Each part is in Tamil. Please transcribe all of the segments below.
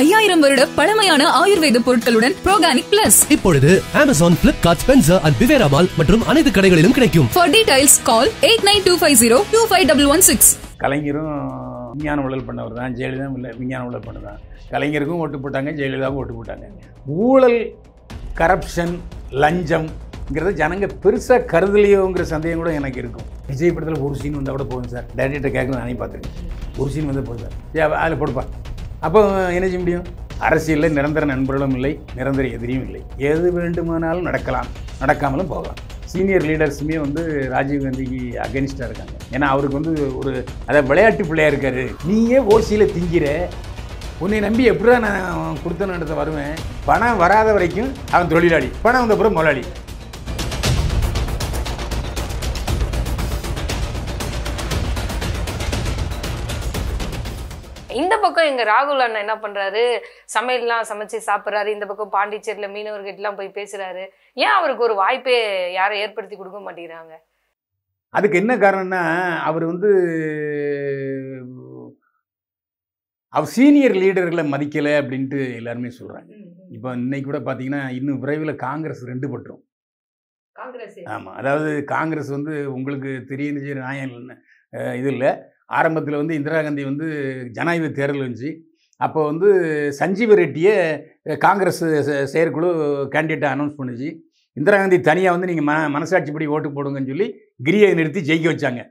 ஐயாயிரம் வருட பழமையான ஆயுர்வேத பொருட்களுடன் ப்ரோகானிக் பிளஸ் இப்பொழுது அமேசான் பிளிப்கார்ட் ஸ்பென்சர் அண்ட் பிவேரா மற்றும் அனைத்து கடைகளிலும் கிடைக்கும் for details call eight nine two five zero two five double one six கலைஞரும் விஞ்ஞான ஊழல் பண்ணவர் தான் ஜெயலலிதா விஞ்ஞான ஊழல் தான் கலைஞருக்கும் ஓட்டு போட்டாங்க ஜெயலலிதாவும் ஓட்டு போட்டாங்க ஊழல் கரப்ஷன் லஞ்சம்ங்கிறது ஜனங்க பெருசாக கருதலையோங்கிற சந்தேகம் கூட எனக்கு இருக்கும் விஜய் படத்தில் ஒரு சீன் வந்தால் கூட போதும் சார் டேரக்டர் கேட்கணும் நானே பார்த்துருக்கேன் ஒரு சீன் வந்து போதும் சார் அதில் போடுப்பா அப்போ என்ன செய்ய முடியும் அரசியலில் நிரந்தர நண்பர்களும் இல்லை நிரந்தர எதிரியும் இல்லை எது வேண்டுமானாலும் நடக்கலாம் நடக்காமலும் போகலாம் சீனியர் லீடர்ஸுமே வந்து ராஜீவ் காந்திக்கு அகேன்ஸ்டாக இருக்காங்க ஏன்னா அவருக்கு வந்து ஒரு அதை விளையாட்டு பிள்ளையாக இருக்காரு நீயே ஓசியில் திங்கிற உன்னை நம்பி எப்படிதான் நான் கொடுத்த நடத்த வருவேன் பணம் வராத வரைக்கும் அவன் தொழிலாளி பணம் வந்தப்புறம் முதலாளி இந்த பக்கம் எங்கள் ராகுல் அண்ணன் என்ன பண்ணுறாரு சமையல்லாம் சமைச்சு சாப்பிட்றாரு இந்த பக்கம் பாண்டிச்சேரியில் மீனவர்கிட்டலாம் போய் பேசுகிறாரு ஏன் அவருக்கு ஒரு வாய்ப்பே யாரை ஏற்படுத்தி கொடுக்க மாட்டேங்கிறாங்க அதுக்கு என்ன காரணம்னா அவர் வந்து அவர் சீனியர் லீடர்களை மதிக்கலை அப்படின்ட்டு எல்லாருமே சொல்கிறாங்க இப்போ இன்னைக்கு கூட பார்த்தீங்கன்னா இன்னும் விரைவில் காங்கிரஸ் ரெண்டு பட்டுரும் காங்கிரஸ் ஆமாம் அதாவது காங்கிரஸ் வந்து உங்களுக்கு தெரியுது நியாயம் இது இல்லை ஆரம்பத்தில் வந்து இந்திரா காந்தி வந்து ஜனாதிபதி தேர்தல் இருந்துச்சு அப்போ வந்து சஞ்சீவ ரெட்டியை காங்கிரஸ் செயற்குழு கேண்டிடேட்டை அனௌன்ஸ் பண்ணுச்சு இந்திரா காந்தி தனியாக வந்து நீங்கள் ம மனசாட்சிப்படி ஓட்டு போடுங்கன்னு சொல்லி கிரியை நிறுத்தி ஜெயிக்க வச்சாங்க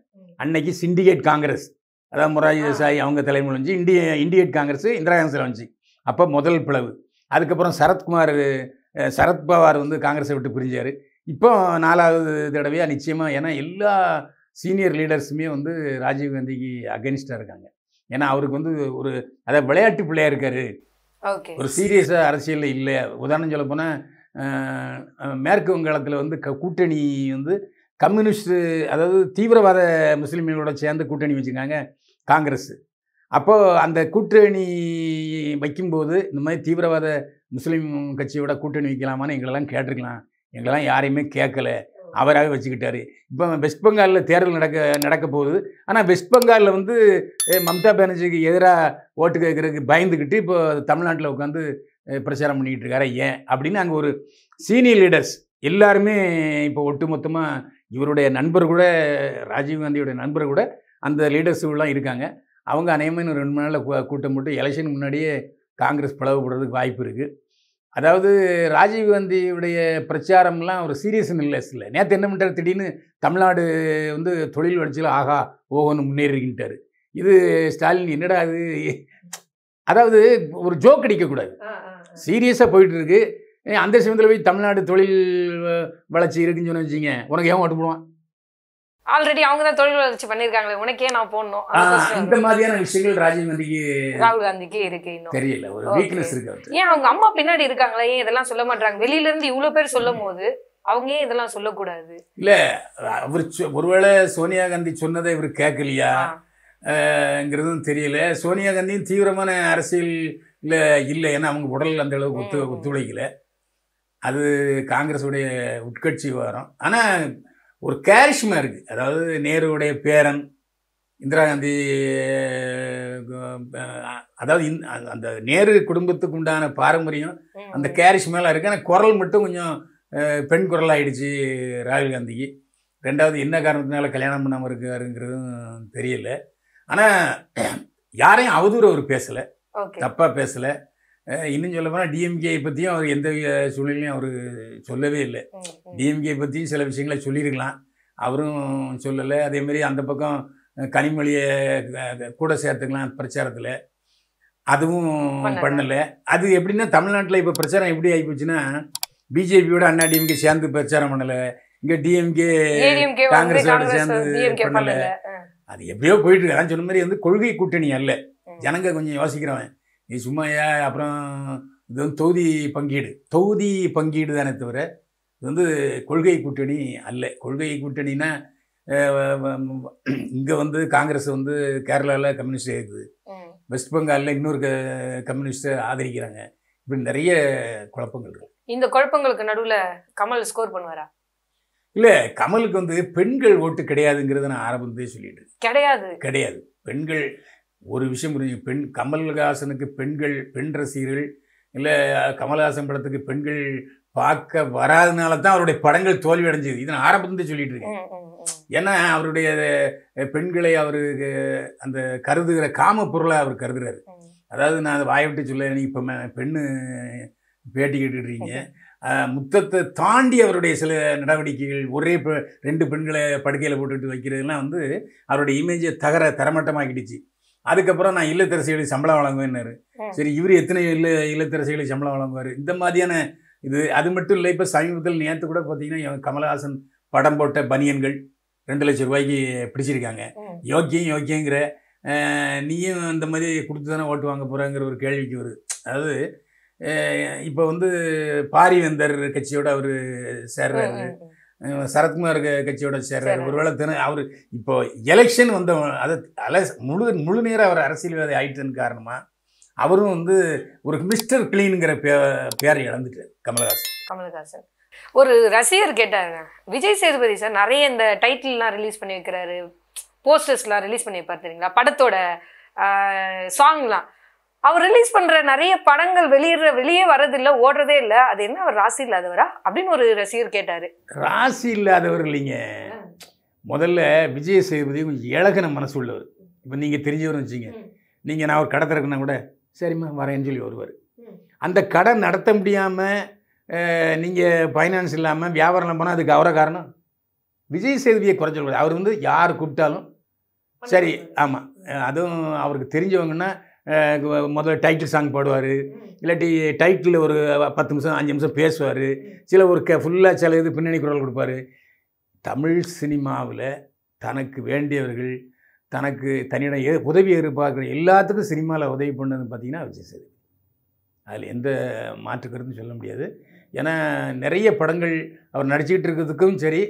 அன்னைக்கு சிண்டிகேட் காங்கிரஸ் அதாவது முராஜி தேசாய் அவங்க தலைமையில் வந்துச்சு இந்திய இண்டிகேட் காங்கிரஸ் இந்திரா காங்கிரஸில் வந்துச்சு அப்போ முதல் பிளவு அதுக்கப்புறம் சரத்குமார் சரத்பவார் வந்து காங்கிரஸை விட்டு பிரிஞ்சார் இப்போ நாலாவது தடவையாக நிச்சயமாக ஏன்னா எல்லா சீனியர் லீடர்ஸுமே வந்து ராஜீவ் காந்திக்கு அகெனிஸ்டாக இருக்காங்க ஏன்னா அவருக்கு வந்து ஒரு அதாவது விளையாட்டு பிள்ளையாக இருக்கார் ஒரு சீரியஸாக அரசியலில் இல்லை உதாரணம் சொல்ல போனால் மேற்கு வங்காளத்தில் வந்து க கூட்டணி வந்து கம்யூனிஸ்ட் அதாவது தீவிரவாத முஸ்லீம்களோட சேர்ந்து கூட்டணி வச்சுருக்காங்க காங்கிரஸ் அப்போது அந்த கூட்டணி வைக்கும்போது இந்த மாதிரி தீவிரவாத முஸ்லீம் கட்சியோட கூட்டணி வைக்கலாமான்னு எங்களெல்லாம் கேட்டிருக்கலாம் எங்களெல்லாம் யாரையுமே கேட்கல அவராகவே வச்சுக்கிட்டாரு இப்போ வெஸ்ட் பெங்காலில் தேர்தல் நடக்க நடக்க போகுது ஆனால் வெஸ்ட் பெங்காலில் வந்து மம்தா பானர்ஜிக்கு எதிராக ஓட்டு கேட்குறதுக்கு பயந்துக்கிட்டு இப்போ தமிழ்நாட்டில் உட்காந்து பிரச்சாரம் பண்ணிக்கிட்டு இருக்காரு ஏன் அப்படின்னு அங்கே ஒரு சீனியர் லீடர்ஸ் எல்லாருமே இப்போ ஒட்டுமொத்தமாக இவருடைய நண்பர் கூட ராஜீவ்காந்தியுடைய நண்பர் கூட அந்த லீடர்ஸ்லாம் இருக்காங்க அவங்க அநேகமாக இன்னும் ரெண்டு மணி நாளில் கூட்டம் போட்டு எலெக்ஷன் முன்னாடியே காங்கிரஸ் பிளவுபடுறதுக்கு வாய்ப்பு இருக்குது அதாவது ராஜீவ்காந்தியுடைய பிரச்சாரம்லாம் ஒரு சீரியஸ் இல்லை நேற்று என்ன பண்ணிட்டார் திடீர்னு தமிழ்நாடு வந்து தொழில் வளர்ச்சியில் ஆகா ஓகோன்னு முன்னேறிக்கிட்டாரு இது ஸ்டாலின் என்னடா அது அதாவது ஒரு ஜோக் அடிக்கக்கூடாது சீரியஸாக போயிட்டு இருக்கு அந்த சமயத்தில் போய் தமிழ்நாடு தொழில் வளர்ச்சி இருக்குன்னு சொன்னு வச்சிங்க உனக்கு ஏன் ஓட்டு போடுவான் ஆல்ரெடி அவங்க தான் தொழில் வளர்ச்சி பண்ணிருக்காங்களே உனக்கே நான் போடணும் இந்த மாதிரியான விஷயங்கள் ராஜீவ் காந்திக்கு ராகுல் காந்திக்கு இருக்கு இன்னும் தெரியல ஒரு வீக்னஸ் இருக்கு ஏன் அவங்க அம்மா பின்னாடி இருக்காங்களே ஏன் இதெல்லாம் சொல்ல மாட்டாங்க வெளியில இருந்து இவ்வளவு பேர் சொல்லும் போது அவங்க ஏன் இதெல்லாம் சொல்லக்கூடாது இல்ல அவர் ஒருவேளை சோனியா காந்தி சொன்னதை இவர் கேட்கலையா ங்கிறதும் தெரியல சோனியா காந்தியும் தீவிரமான அரசியல் இல்லை இல்லை ஏன்னா அவங்க உடல் அந்த அளவுக்கு ஒத்து ஒத்துழைக்கல அது காங்கிரஸுடைய உட்கட்சி வரும் ஆனால் ஒரு கேரிஷ்மா இருக்குது அதாவது நேருடைய பேரன் இந்திரா காந்தி அதாவது அந்த நேரு குடும்பத்துக்கு உண்டான பாரம்பரியம் அந்த கேரிஷ்மாலாம் இருக்குது ஆனால் குரல் மட்டும் கொஞ்சம் பெண் குரல் ஆயிடுச்சு ராகுல் காந்திக்கு ரெண்டாவது என்ன காரணத்தினால கல்யாணம் பண்ணாமல் இருக்காருங்கிறதும் தெரியல ஆனால் யாரையும் அவதூறு அவர் பேசலை தப்பாக பேசலை இன்னும் சொல்ல போனால் டிஎம்கேயை பற்றியும் அவர் எந்த சூழ்நிலையும் அவர் சொல்லவே இல்லை டிஎம்கே பற்றியும் சில விஷயங்களை சொல்லியிருக்கலாம் அவரும் சொல்லலை அதேமாரி அந்த பக்கம் கனிமொழியை கூட சேர்த்துக்கலாம் பிரச்சாரத்தில் அதுவும் பண்ணலை அது எப்படின்னா தமிழ்நாட்டில் இப்போ பிரச்சாரம் எப்படி போச்சுன்னா பிஜேபியோட அண்ணா டிஎம்கே சேர்ந்து பிரச்சாரம் பண்ணலை இங்கே டிஎம்கே காங்கிரஸோட சேர்ந்து பண்ணலை அது எப்படியோ போயிட்டு இருக்காங்க சொன்ன மாதிரி வந்து கொள்கை கூட்டணி அல்ல ஜனங்க கொஞ்சம் யோசிக்கிறவன் நீ சும்மா அப்புறம் இது வந்து தொகுதி பங்கீடு தொகுதி பங்கீடு தானே தவிர இது வந்து கொள்கை கூட்டணி அல்ல கொள்கை கூட்டணின்னா இங்கே வந்து காங்கிரஸ் வந்து கேரளாவில் கம்யூனிஸ்ட் இருக்குது வெஸ்ட் பெங்காலில் இன்னொரு க கம்யூனிஸ்ட்டை ஆதரிக்கிறாங்க இப்படி நிறைய குழப்பங்கள் இருக்கு இந்த குழப்பங்களுக்கு நடுவில் கமல் ஸ்கோர் பண்ணுவாரா இல்லை கமலுக்கு வந்து பெண்கள் ஓட்டு கிடையாதுங்கிறத நான் ஆரம்பத்தே சொல்லிட்டு கிடையாது கிடையாது பெண்கள் ஒரு விஷயம் புரிஞ்சு பெண் கமல்ஹாசனுக்கு பெண்கள் பெண் ரசிகர்கள் இல்லை கமல்ஹாசன் படத்துக்கு பெண்கள் பார்க்க வராதனால தான் அவருடைய படங்கள் தோல்வி அடைஞ்சது இதை நான் ஆரம்பத்துலேருந்து சொல்லிட்டு இருக்கேன் ஏன்னா அவருடைய பெண்களை அவருக்கு அந்த கருதுகிற காம பொருளை அவர் கருதுறாரு அதாவது நான் அதை வாய விட்டு சொல்ல நீ இப்போ பெண்ணு பேட்டி கேட்டுட்றீங்க முத்தத்தை தாண்டி அவருடைய சில நடவடிக்கைகள் ஒரே ரெண்டு பெண்களை படுக்கையில் போட்டுட்டு வைக்கிறதுலாம் வந்து அவருடைய இமேஜை தகர தரமட்டமாகிடுச்சு அதுக்கப்புறம் நான் இல்லத்தரசிகளுக்கு சம்பளம் வழங்குவேன்னாரு சரி இவர் எத்தனை இல்ல இல்லத்தரசிகளுக்கு சம்பளம் வழங்குவார் இந்த மாதிரியான இது அது மட்டும் இல்லை இப்போ சமீபத்தில் நேற்று கூட பார்த்தீங்கன்னா கமலஹாசன் படம் போட்ட பனியன்கள் ரெண்டு லட்சம் ரூபாய்க்கு பிடிச்சிருக்காங்க யோக்கியம் யோக்கியங்கிற நீயும் இந்த மாதிரி கொடுத்து தானே ஓட்டு வாங்க போகிறாங்கிற ஒரு கேள்விக்கு வருது அதாவது இப்போ வந்து பாரிவேந்தர் கட்சியோட அவர் சேர்றாரு சரத்குமார் கட்சியோட சேர்றாரு ஒருவேளை தின அவர் இப்போ எலெக்ஷன் வந்த அதை அல முழு முழு நேரம் அவர் அரசியல்வாதி ஆயிட்டதன் காரணமாக அவரும் வந்து ஒரு மிஸ்டர் கிளீனுங்கிற பே பேரை இழந்துட்டார் கமலஹாசன் கமலஹாசன் ஒரு ரசிகர் கேட்டாருங்க விஜய் சேதுபதி சார் நிறைய இந்த டைட்டில்லாம் ரிலீஸ் பண்ணி வைக்கிறாரு போஸ்டர்ஸ்லாம் ரிலீஸ் பண்ணி வைப்பார் தெரியுங்களா படத்தோட சாங்லாம் அவர் ரிலீஸ் பண்ற நிறைய படங்கள் வெளியிடுற வெளியே இல்லை ஓடுறதே இல்லை அது என்ன அவர் ராசி இல்லாதவரா அப்படின்னு ஒரு ரசிகர் கேட்டாரு ராசி இல்லாதவர் இல்லைங்க முதல்ல விஜய சேதுபதி இழகன மனசு உள்ளவர் இப்போ நீங்கள் தெரிஞ்சவரும் வச்சுங்க நீங்கள் நான் ஒரு கடை திறக்குனா கூட சரிம்மா வரேன்னு சொல்லி வருவார் அந்த கடை நடத்த முடியாமல் நீங்கள் ஃபைனான்ஸ் இல்லாமல் வியாபாரம் போனால் அதுக்கு அவர காரணம் விஜய் சேதுபதியை குறை கூடாது அவர் வந்து யார் கூப்பிட்டாலும் சரி ஆமாம் அதுவும் அவருக்கு தெரிஞ்சவங்கன்னா முதல்ல டைட்டில் சாங் பாடுவார் இல்லாட்டி டைட்டில் ஒரு பத்து நிமிஷம் அஞ்சு நிமிஷம் பேசுவார் சில ஒரு க ஃபுல்லாக சில இது பின்னணி குரல் கொடுப்பார் தமிழ் சினிமாவில் தனக்கு வேண்டியவர்கள் தனக்கு தன்னிடம் உதவி எதிர்பார்க்குற எல்லாத்துக்கும் சினிமாவில் உதவி பண்ணதுன்னு பார்த்தீங்கன்னா விஜய் சேது அதில் எந்த மாற்று சொல்ல முடியாது ஏன்னா நிறைய படங்கள் அவர் நடிச்சுக்கிட்டு இருக்கிறதுக்கும் சரி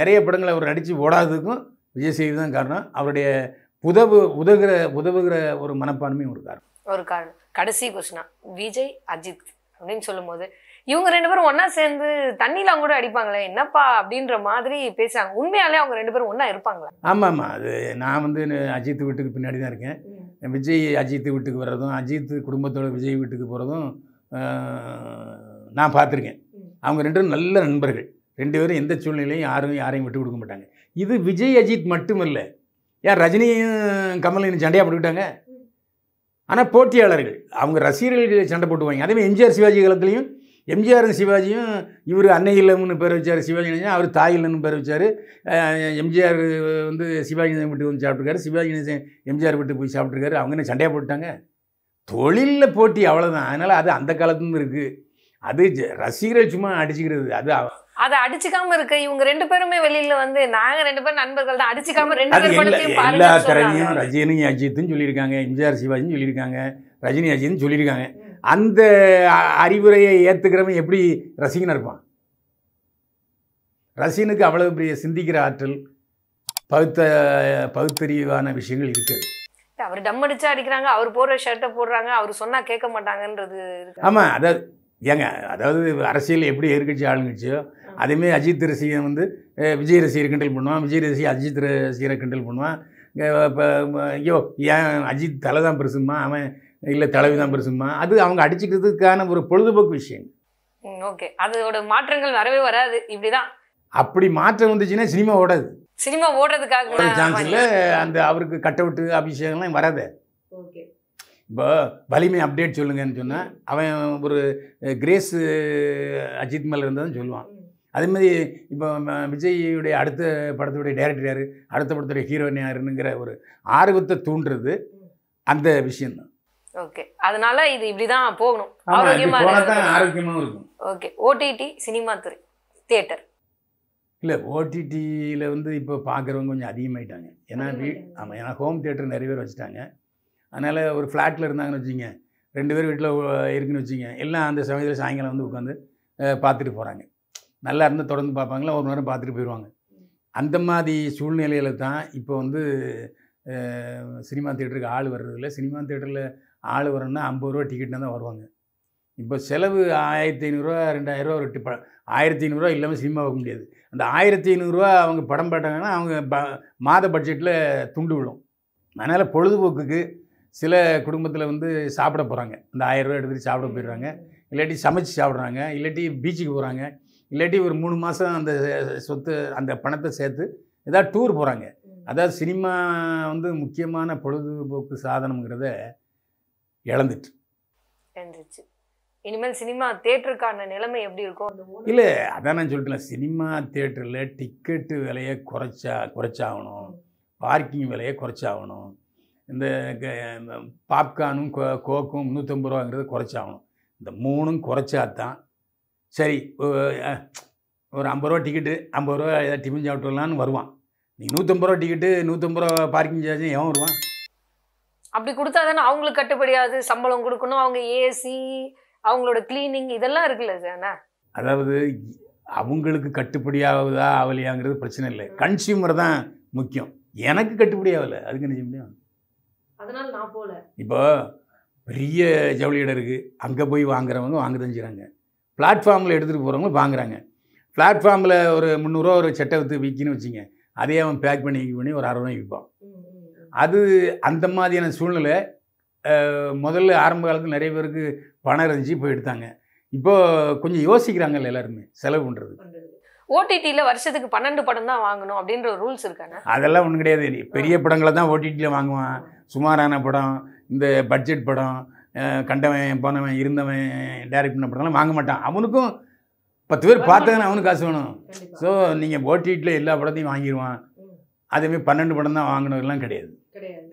நிறைய படங்கள் அவர் நடித்து ஓடாததுக்கும் விஜய் சேது தான் காரணம் அவருடைய உதவு உதவுகிற உதவுகிற ஒரு மனப்பான்மையும் ஒரு காரணம் ஒரு காரணம் கடைசி கொஸ்டினா விஜய் அஜித் அப்படின்னு சொல்லும்போது இவங்க ரெண்டு பேரும் ஒன்னா சேர்ந்து தண்ணியில அவங்க கூட அடிப்பாங்களே என்னப்பா அப்படின்ற மாதிரி பேசுறாங்க உண்மையாலே அவங்க ரெண்டு பேரும் ஒன்றா இருப்பாங்களா ஆமா ஆமா அது நான் வந்து அஜித் வீட்டுக்கு பின்னாடி தான் இருக்கேன் விஜய் அஜித் வீட்டுக்கு வர்றதும் அஜித் குடும்பத்தோட விஜய் வீட்டுக்கு போகிறதும் நான் பார்த்துருக்கேன் அவங்க ரெண்டும் நல்ல நண்பர்கள் ரெண்டு பேரும் எந்த சூழ்நிலையும் யாரும் யாரையும் விட்டு கொடுக்க மாட்டாங்க இது விஜய் அஜித் மட்டுமல்ல ஏன் ரஜினியும் கமலையும் சண்டையாக போட்டுக்கிட்டாங்க ஆனால் போட்டியாளர்கள் அவங்க ரசிகர்களுக்கு சண்டை போட்டுவாங்க அதேமாதிரி எம்ஜிஆர் சிவாஜி காலத்துலேயும் எம்ஜிஆர் சிவாஜியும் இவர் அன்னை இல்லம்னு பேர் வச்சார் சிவாஜி நேசன் அவர் தாய் இல்லம்னு பேர் வச்சார் எம்ஜிஆர் வந்து சிவாஜி நேசன் வீட்டுக்கு வந்து சாப்பிட்ருக்காரு சிவாஜி நேசன் எம்ஜிஆர் வீட்டுக்கு போய் சாப்பிட்ருக்காரு அவங்க என்ன சண்டையாக போட்டாங்க தொழிலில் போட்டி அவ்வளோதான் அதனால் அது அந்த காலத்துலேருந்து இருக்குது அது ரசிகரை சும்மா அடிச்சுக்கிறது அது அதை அடிச்சுக்காம இருக்க இவங்க ரெண்டு பேருமே வெளியில வந்து நாங்க ரெண்டு பேரும் நண்பர்கள் தான் அடிச்சுக்காம ரெண்டு பேரும் எல்லா திறமையும் ரஜினி அஜித்தும் சொல்லியிருக்காங்க எம்ஜிஆர் சிவாஜின்னு சொல்லியிருக்காங்க ரஜினி அஜித்னு சொல்லியிருக்காங்க அந்த அறிவுரையை ஏற்றுக்கிறவன் எப்படி ரசிகன் இருப்பான் ரசிகனுக்கு அவ்வளவு பெரிய சிந்திக்கிற ஆற்றல் பகுத்த பகுத்தறிவான விஷயங்கள் இருக்குது அவர் டம் அடிச்சா அடிக்கிறாங்க அவர் போடுற ஷர்ட்டை போடுறாங்க அவர் சொன்னால் கேட்க மாட்டாங்கன்றது ஆமாம் அதாவது ஏங்க அதாவது அரசியல் எப்படி எதிர்கட்சி ஆளுங்கட்சியோ அதேமாரி அஜித் ரசிகன் வந்து விஜய் ரசிகரை கிண்டல் பண்ணுவான் விஜய் ரசிகர் அஜித் ரசிகரை கிண்டல் பண்ணுவான் இப்போ ஐயோ ஏன் அஜித் தலை தான் பெருசுமா அவன் இல்லை தலைவி தான் பெருசுமா அது அவங்க அடிச்சுக்கிறதுக்கான ஒரு பொழுதுபோக்கு விஷயம் ஓகே அதோட மாற்றங்கள் வரவே வராது இப்படிதான் அப்படி மாற்றம் வந்துச்சுன்னா சினிமா ஓடாது சினிமா ஓடுறதுக்காக சான்ஸ் இல்லை அந்த அவருக்கு கட் அபிஷேகம்லாம் வராது ஓகே இப்போ வலிமை அப்டேட் சொல்லுங்கன்னு சொன்னால் அவன் ஒரு கிரேஸு அஜித் மேலே இருந்தாலும் சொல்லுவான் அதேமாதிரி இப்போ விஜய்யுடைய அடுத்த படத்துடைய டேரக்டர் யார் அடுத்த படத்துடைய ஹீரோயின் யாருங்கிற ஒரு ஆர்வத்தை தூண்டுறது அந்த விஷயந்தான் ஓகே அதனால இது இப்படி தான் போகணும் ஆரோக்கியமாகவும் இருக்கும் ஓகே ஓடிடி சினிமா துறை தியேட்டர் இல்லை ஓடிடியில் வந்து இப்போ பார்க்குறவங்க கொஞ்சம் அதிகமாயிட்டாங்க ஏன்னா வீ ஆமாம் ஏன்னா ஹோம் தியேட்டர் நிறைய பேர் வச்சுட்டாங்க அதனால் ஒரு ஃப்ளாட்டில் இருந்தாங்கன்னு வச்சுங்க ரெண்டு பேர் வீட்டில் இருக்குன்னு வச்சுங்க எல்லாம் அந்த சமயத்தில் சாயங்காலம் வந்து உட்காந்து பார்த்துட்டு போகிறாங்க நல்லா இருந்தால் தொடர்ந்து பார்ப்பாங்களா ஒரு நேரம் பார்த்துட்டு போயிடுவாங்க அந்த மாதிரி சூழ்நிலையில் தான் இப்போ வந்து சினிமா தேட்டருக்கு ஆள் வர்றதில்ல சினிமா தேட்டரில் ஆள் வரணும்னா ஐம்பது ரூபா டிக்கெட்னா தான் வருவாங்க இப்போ செலவு ஆயிரத்தி ஐநூறுரூவா ரெண்டாயிரரூவா ஒரு டிப்ப ஆயிரத்தி ஐநூறுரூவா இல்லாமல் சினிமா பார்க்க முடியாது அந்த ஆயிரத்தி ஐநூறுரூவா அவங்க படம் பாட்டாங்கன்னா அவங்க ப மாத பட்ஜெட்டில் துண்டு விடும் அதனால் பொழுதுபோக்குக்கு சில குடும்பத்தில் வந்து சாப்பிட போகிறாங்க இந்த ஆயிரரூவா எடுத்துகிட்டு சாப்பிட போயிடுறாங்க இல்லாட்டி சமைச்சு சாப்பிட்றாங்க இல்லாட்டி பீச்சுக்கு போகிறாங்க இல்லாட்டி ஒரு மூணு மாதம் அந்த சொத்து அந்த பணத்தை சேர்த்து ஏதாவது டூர் போகிறாங்க அதாவது சினிமா வந்து முக்கியமான பொழுதுபோக்கு சாதனங்கிறத இழந்துட்டு இனிமேல் சினிமா தேட்டருக்கான நிலைமை எப்படி இருக்கும் இல்லை அதான் நான் சொல்லிட்டேன் சினிமா தேட்டரில் டிக்கெட்டு விலையை குறைச்சா குறைச்சாகணும் பார்க்கிங் விலையை குறைச்சாகணும் இந்த பாப்கார்னும் கோக்கும் முந்நூற்றம்பது ரூபாங்கிறது குறைச்சாகணும் இந்த மூணும் குறைச்சா தான் சரி ஒரு ஐம்பது ரூபா டிக்கெட்டு ஐம்பது ரூபா ஏதாவது டிஃபன் சாப்பிட்டுலான்னு வருவான் நீ நூற்றம்பது ரூபா டிக்கெட்டு நூற்றம்பது ரூபா பார்க்கிங் சார்ஜும் எவன் வருவான் அப்படி கொடுத்தா தானே அவங்களுக்கு கட்டுப்படியாது சம்பளம் கொடுக்கணும் அவங்க ஏசி அவங்களோட கிளீனிங் இதெல்லாம் இருக்குல்ல சார் அதாவது அவங்களுக்கு கட்டுப்படி ஆகுதா ஆகலையாங்கிறது பிரச்சனை இல்லை கன்சியூமர் தான் முக்கியம் எனக்கு கட்டுப்படி ஆகலை அதுக்கு என்ன செய்ய முடியும் அதனால நான் இப்போ பெரிய ஜவுளி இடம் இருக்குது அங்கே போய் வாங்குறவங்க வாங்க தெரிஞ்சுக்கிறாங்க பிளாட்ஃபார்மில் எடுத்துகிட்டு போகிறவங்க வாங்குறாங்க பிளாட்ஃபார்மில் ஒரு முந்நூறுரூவா ஒரு சட்டை விற்று விற்கின்னு வச்சுங்க அதே அவன் பேக் பண்ணி பண்ணி ஒரு அறுபது விற்பான் அது அந்த மாதிரியான சூழ்நிலை முதல்ல ஆரம்ப காலத்தில் நிறைய பேருக்கு பணம் இருந்துச்சு போய் எடுத்தாங்க இப்போது கொஞ்சம் யோசிக்கிறாங்கல்ல எல்லாருமே செலவு பண்ணுறது ஓடிடியில் வருஷத்துக்கு பன்னெண்டு படம் தான் வாங்கணும் அப்படின்ற ரூல்ஸ் இருக்காங்க அதெல்லாம் ஒன்றும் கிடையாது பெரிய படங்களை தான் ஓடிடியில் வாங்குவான் சுமாரான படம் இந்த பட்ஜெட் படம் கண்டவன் போனவன் இருந்தவன் டேரக்ட் பண்ண படம்லாம் வாங்க மாட்டான் அவனுக்கும் பத்து பேர் பார்த்ததுன்னு அவனுக்கு காசு வேணும் ஸோ நீங்கள் ஓடிடியில் எல்லா படத்தையும் வாங்கிடுவான் அதேமாதிரி பன்னெண்டு படம் தான் வாங்கினதுலாம் கிடையாது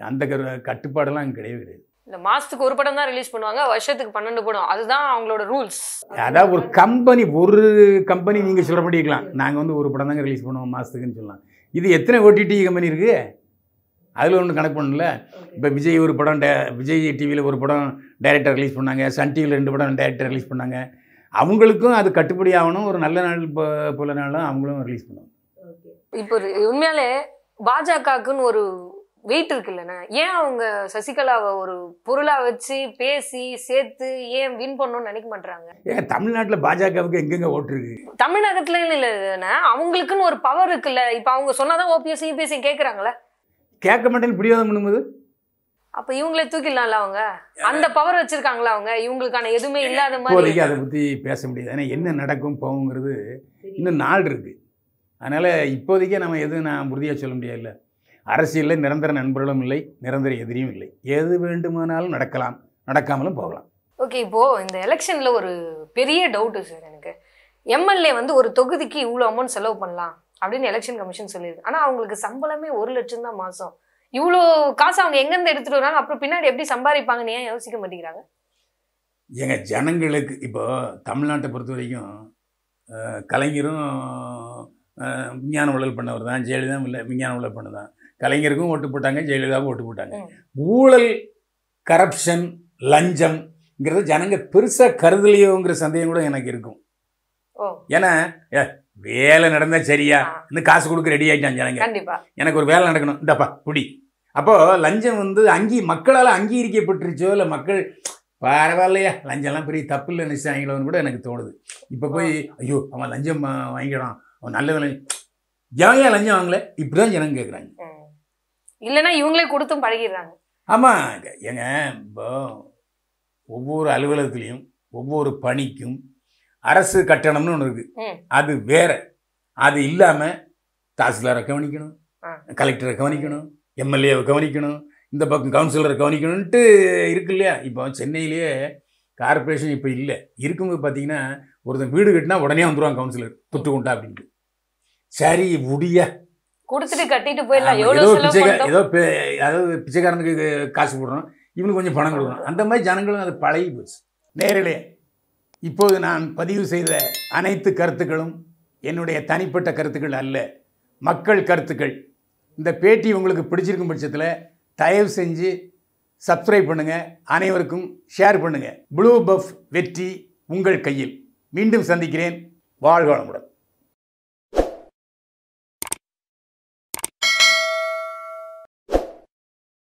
அந்த கட்டுப்பாடெல்லாம் கிடையவே கிடையாது இந்த மாதத்துக்கு ஒரு படம் தான் ரிலீஸ் பண்ணுவாங்க வருஷத்துக்கு பன்னெண்டு படம் அதுதான் அவங்களோட ரூல்ஸ் அதாவது ஒரு கம்பெனி ஒரு கம்பெனி நீங்கள் சொல்கிறபடி இருக்கலாம் நாங்கள் வந்து ஒரு படம் தாங்க ரிலீஸ் பண்ணுவோம் மாதத்துக்குன்னு சொல்லலாம் இது எத்தனை ஓடிடி கம்பெனி இருக்குது அதில் ஒன்றும் கனெக்ட் பண்ணல இப்போ விஜய் ஒரு படம் டே விஜய் டிவியில் ஒரு படம் டைரக்டர் ரிலீஸ் பண்ணாங்க சன் டிவியில் ரெண்டு படம் டைரக்டர் ரிலீஸ் பண்ணாங்க அவங்களுக்கும் அது கட்டுப்படி ஆகணும் ஒரு நல்ல நாள் போல நாளும் அவங்களும் ரிலீஸ் பண்ணுவாங்க இப்போ உண்மையாலே பாஜகவுக்குன்னு ஒரு வெயிட் இருக்குல்லண்ணே ஏன் அவங்க சசிகலாவை ஒரு பொருளாக வச்சு பேசி சேர்த்து ஏன் வின் பண்ணணும்னு நினைக்க மாட்டாங்க ஏன் தமிழ்நாட்டில் பாஜகவுக்கு எங்கெங்க ஓட்டு இருக்கு தமிழகத்துல இல்லைண்ணே அவங்களுக்குன்னு ஒரு பவர் இருக்குல்ல இப்போ அவங்க சொன்னாதான் ஓபிஎஸ்சியும் பேசியும் கேட்குறாங்களே கேட்க மாட்டேன்னு பிடிவாதம் பண்ணும்போது அப்ப இவங்களே தூக்கிடலாம்ல அவங்க அந்த பவர் வச்சிருக்காங்களா அவங்க இவங்களுக்கான எதுவுமே இல்லாத மாதிரி அதை பற்றி பேச முடியாது ஏன்னா என்ன நடக்கும் போகுங்கிறது இன்னும் நாள் இருக்குது அதனால் இப்போதைக்கே நம்ம எதுவும் நான் உறுதியாக சொல்ல முடியாதுல்ல அரசியலில் நிரந்தர நண்பர்களும் இல்லை நிரந்தர எதிரியும் இல்லை எது வேண்டுமானாலும் நடக்கலாம் நடக்காமலும் போகலாம் ஓகே இப்போது இந்த எலெக்ஷனில் ஒரு பெரிய டவுட்டு சார் எனக்கு எம்எல்ஏ வந்து ஒரு தொகுதிக்கு இவ்வளோ அமௌண்ட் செலவு பண்ணலாம் அப்படின்னு எலெக்ஷன் கமிஷன் சொல்லியிருக்கு ஆனால் அவங்களுக்கு சம்பளமே ஒரு லட்சம் தான் மாதம் இவ்வளோ காசு அவங்க எங்கேருந்து எடுத்துட்டு வராங்க அப்புறம் பின்னாடி எப்படி சம்பாதிப்பாங்கன்னு ஏன் யோசிக்க மாட்டேங்கிறாங்க எங்கள் ஜனங்களுக்கு இப்போ தமிழ்நாட்டை பொறுத்த வரைக்கும் கலைஞரும் விஞ்ஞான உழல் பண்ணவர் தான் ஜெயலலிதா இல்லை விஞ்ஞான உழல் பண்ண தான் கலைஞருக்கும் ஓட்டு போட்டாங்க ஜெயலலிதாவும் ஓட்டு போட்டாங்க ஊழல் கரப்ஷன் லஞ்சம்ங்கிறது ஜனங்கள் பெருசாக கருதலையோங்கிற சந்தேகம் கூட எனக்கு இருக்கும் ஏன்னா வேலை நடந்தா சரியா இன்னும் காசு கொடுக்க ரெடி ஆயிட்டான் ஜனங்க எனக்கு ஒரு வேலை நடக்கணும் இந்தப்பா புடி அப்போ லஞ்சம் வந்து அங்கி மக்களால் அங்கீகரிக்கப்பட்டுருச்சோ இல்லை மக்கள் பரவாயில்லையா லஞ்சம்லாம் பெரிய தப்பு இல்லை நினைச்சாங்களோன்னு கூட எனக்கு தோணுது இப்போ போய் ஐயோ அவன் லஞ்சம் வாங்கிக்கிறான் அவன் நல்ல வேலை ஏன் ஏன் லஞ்சம் வாங்கல இப்படிதான் ஜனங்க கேட்குறாங்க இல்லைன்னா இவங்களே கொடுத்தும் பழகிடுறாங்க ஆமாம் ஏங்க இப்போ ஒவ்வொரு அலுவலகத்துலேயும் ஒவ்வொரு பணிக்கும் அரசு கட்டணம்னு ஒன்று இருக்குது அது வேற அது இல்லாமல் தாசில்தாரை கவனிக்கணும் கலெக்டரை கவனிக்கணும் எம்எல்ஏவை கவனிக்கணும் இந்த பக்கம் கவுன்சிலரை கவனிக்கணும்ன்ட்டு இருக்கு இல்லையா இப்போ சென்னையிலேயே கார்பரேஷன் இப்போ இல்லை இருக்கும்போது பார்த்தீங்கன்னா ஒருத்தன் வீடு கட்டினா உடனே வந்துடுவாங்க கவுன்சிலர் தொட்டு கொண்டா அப்படின்ட்டு சரி முடியா கொடுத்துட்டு கட்டிட்டு போயிடலாம் ஏதோ பிச்சைக்கா ஏதோ அதாவது பிச்சைக்காரனுக்கு காசு போடுறோம் இவனுக்கு கொஞ்சம் பணம் கொடுக்கணும் அந்த மாதிரி ஜனங்களும் அது பழகி போச்சு நேரிலே இப்போது நான் பதிவு செய்த அனைத்து கருத்துக்களும் என்னுடைய தனிப்பட்ட கருத்துக்கள் அல்ல மக்கள் கருத்துக்கள் இந்த பேட்டி உங்களுக்கு பிடிச்சிருக்கும் பட்சத்தில் தயவு செஞ்சு சப்ஸ்கிரைப் பண்ணுங்கள் அனைவருக்கும் ஷேர் பண்ணுங்கள் ப்ளூ பஃப் வெற்றி உங்கள் கையில் மீண்டும் சந்திக்கிறேன் வாழ்வாளமுடன்